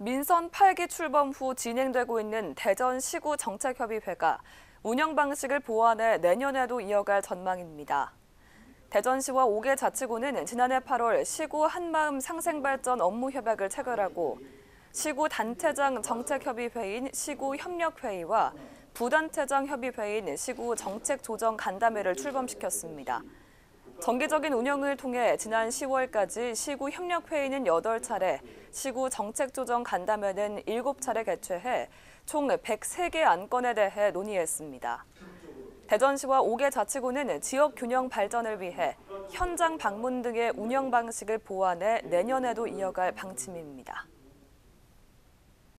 민선 8기 출범 후 진행되고 있는 대전시구 정책협의회가 운영 방식을 보완해 내년에도 이어갈 전망입니다. 대전시와 5개 자치구는 지난해 8월 시구 한마음 상생발전 업무 협약을 체결하고 시구 단체장 정책협의회인 시구협력회의와 부단체장 협의회인 시구 정책조정 간담회를 출범시켰습니다. 정기적인 운영을 통해 지난 10월까지 시구 협력회의는 8차례, 시구 정책조정 간담회는 7차례 개최해 총 103개 안건에 대해 논의했습니다. 대전시와 5개 자치구는 지역 균형 발전을 위해 현장 방문 등의 운영 방식을 보완해 내년에도 이어갈 방침입니다.